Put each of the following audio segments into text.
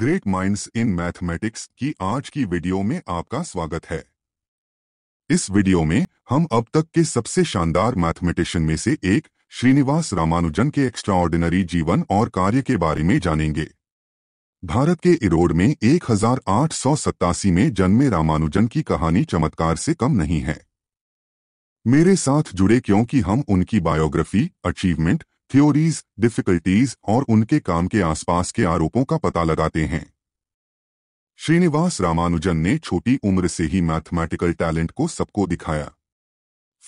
great minds in mathematics की आज की वीडियो में आपका स्वागत है इस वीडियो में हम अब तक के सबसे शानदार मैथमेटिशियन में से एक श्रीनिवास रामानुजन के एक्स्ट्राऑर्डिनरी जीवन और कार्य के बारे में जानेंगे भारत के इरोड में एक में जन्मे रामानुजन की कहानी चमत्कार से कम नहीं है मेरे साथ जुड़े क्योंकि हम उनकी बायोग्राफी अचीवमेंट थ्योरीज डिफिकल्टीज और उनके काम के आसपास के आरोपों का पता लगाते हैं श्रीनिवास रामानुजन ने छोटी उम्र से ही मैथमेटिकल टैलेंट को सबको दिखाया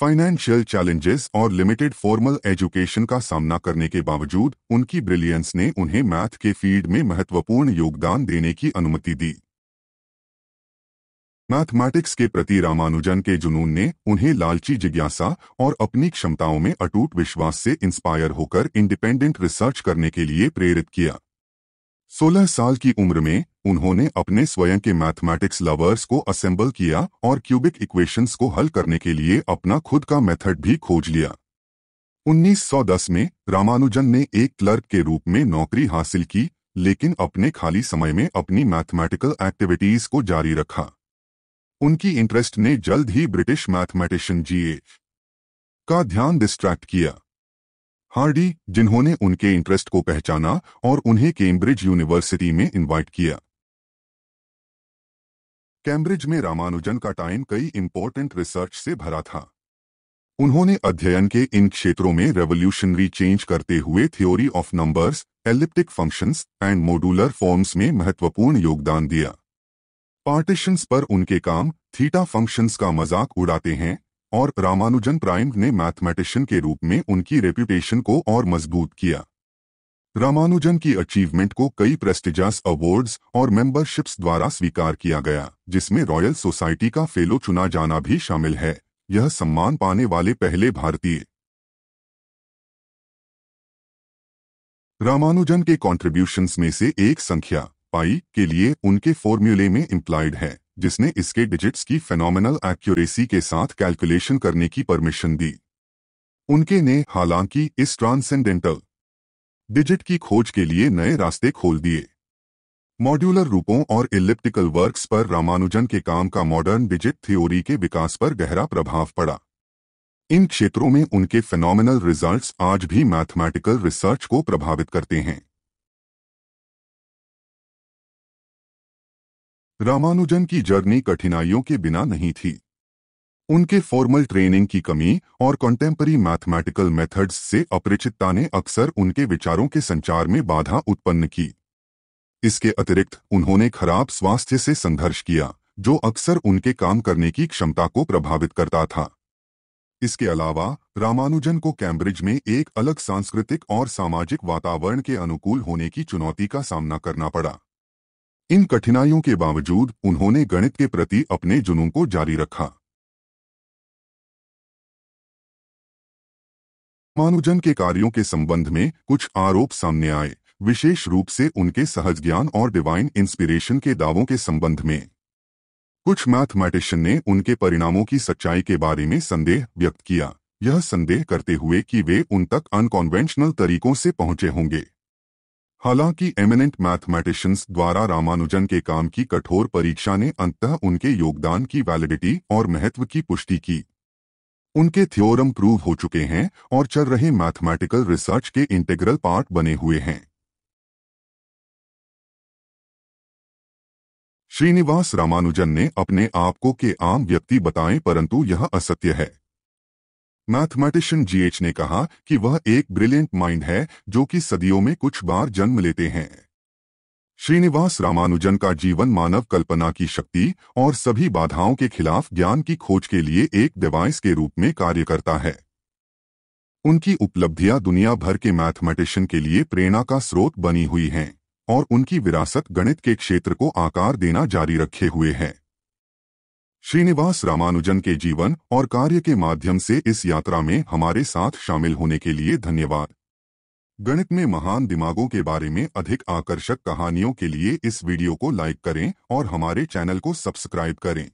फाइनेंशियल चैलेंजेस और लिमिटेड फॉर्मल एजुकेशन का सामना करने के बावजूद उनकी ब्रिलियंस ने उन्हें मैथ के फील्ड में महत्वपूर्ण योगदान देने की अनुमति दी मैथमेटिक्स के प्रति रामानुजन के जुनून ने उन्हें लालची जिज्ञासा और अपनी क्षमताओं में अटूट विश्वास से इंस्पायर होकर इंडिपेंडेंट रिसर्च करने के लिए प्रेरित किया 16 साल की उम्र में उन्होंने अपने स्वयं के मैथमेटिक्स लवर्स को असेंबल किया और क्यूबिक इक्वेशंस को हल करने के लिए अपना खुद का मेथड भी खोज लिया 1910 में रामानुजन ने एक क्लर्क के रूप में नौकरी हासिल की लेकिन अपने खाली समय में अपनी मैथमेटिकल एक्टिविटीज को जारी रखा उनकी इंटरेस्ट ने जल्द ही ब्रिटिश मैथमेटिशियन जीए का ध्यान डिस्ट्रैक्ट किया हार्डी जिन्होंने उनके इंटरेस्ट को पहचाना और उन्हें कैम्ब्रिज यूनिवर्सिटी में इन्वाइट किया कैम्ब्रिज में रामानुजन का टाइम कई इंपॉर्टेंट रिसर्च से भरा था उन्होंने अध्ययन के इन क्षेत्रों में रेवोल्यूशनरी चेंज करते हुए theory of numbers elliptic functions and modular forms में महत्वपूर्ण योगदान दिया पार्टीशंस पर उनके काम थीटा फंक्शंस का मजाक उड़ाते हैं और रामानुजन प्राइम ने मैथमेटिशियन के रूप में उनकी रेप्यूटेशन को और मजबूत किया रामानुजन की अचीवमेंट को कई प्रेस्टिजास अवार्ड्स और मेंबरशिप्स द्वारा स्वीकार किया गया जिसमें रॉयल सोसाइटी का फेलो चुना जाना भी शामिल है यह सम्मान पाने वाले पहले भारतीय रामानुजन के कॉन्ट्रीब्यूशंस में से एक संख्या पाई के लिए उनके फॉर्म्यूले में इम्प्लाइड है जिसने इसके डिजिट्स की फेनोमेनल एक्यूरेसी के साथ कैलकुलेशन करने की परमिशन दी उनके ने हालांकि इस ट्रांसेंडेंटल डिजिट की खोज के लिए नए रास्ते खोल दिए मॉड्यूलर रूपों और इलिप्टिकल वर्क्स पर रामानुजन के काम का मॉडर्न डिजिट थ्योरी के विकास पर गहरा प्रभाव पड़ा इन क्षेत्रों में उनके फेनोमिनल रिजल्ट्स आज भी मैथमेटिकल रिसर्च को प्रभावित करते हैं रामानुजन की जर्नी कठिनाइयों के बिना नहीं थी उनके फॉर्मल ट्रेनिंग की कमी और कॉन्टेम्परी मैथमेटिकल मेथड्स से अपरिचितता ने अक्सर उनके विचारों के संचार में बाधा उत्पन्न की इसके अतिरिक्त उन्होंने खराब स्वास्थ्य से संघर्ष किया जो अक्सर उनके काम करने की क्षमता को प्रभावित करता था इसके अलावा रामानुजन को कैम्ब्रिज में एक अलग सांस्कृतिक और सामाजिक वातावरण के अनुकूल होने की चुनौती का सामना करना पड़ा इन कठिनाइयों के बावजूद उन्होंने गणित के प्रति अपने जुनून को जारी रखा मानुजन के कार्यों के संबंध में कुछ आरोप सामने आए विशेष रूप से उनके सहज ज्ञान और डिवाइन इंस्पिरेशन के दावों के संबंध में कुछ मैथमेटिशियन ने उनके परिणामों की सच्चाई के बारे में संदेह व्यक्त किया यह संदेह करते हुए कि वे उन तक अनकॉन्वेंशनल तरीकों से पहुंचे होंगे हालांकि एमिनेंट मैथमेटिशियंस द्वारा रामानुजन के काम की कठोर परीक्षा ने अंततः उनके योगदान की वैलिडिटी और महत्व की पुष्टि की उनके थ्योरम प्रूव हो चुके हैं और चल रहे मैथमेटिकल रिसर्च के इंटेग्रल पार्ट बने हुए हैं श्रीनिवास रामानुजन ने अपने आप को के आम व्यक्ति बताएं परंतु यह असत्य है मैथमेटिशियन जीएच ने कहा कि वह एक ब्रिलियंट माइंड है जो कि सदियों में कुछ बार जन्म लेते हैं श्रीनिवास रामानुजन का जीवन मानव कल्पना की शक्ति और सभी बाधाओं के खिलाफ ज्ञान की खोज के लिए एक डिवाइस के रूप में कार्य करता है उनकी उपलब्धियां दुनिया भर के मैथमेटिशियन के लिए प्रेरणा का स्रोत बनी हुई हैं और उनकी विरासत गणित के क्षेत्र को आकार देना जारी रखे हुए है श्रीनिवास रामानुजन के जीवन और कार्य के माध्यम से इस यात्रा में हमारे साथ शामिल होने के लिए धन्यवाद गणित में महान दिमागों के बारे में अधिक आकर्षक कहानियों के लिए इस वीडियो को लाइक करें और हमारे चैनल को सब्सक्राइब करें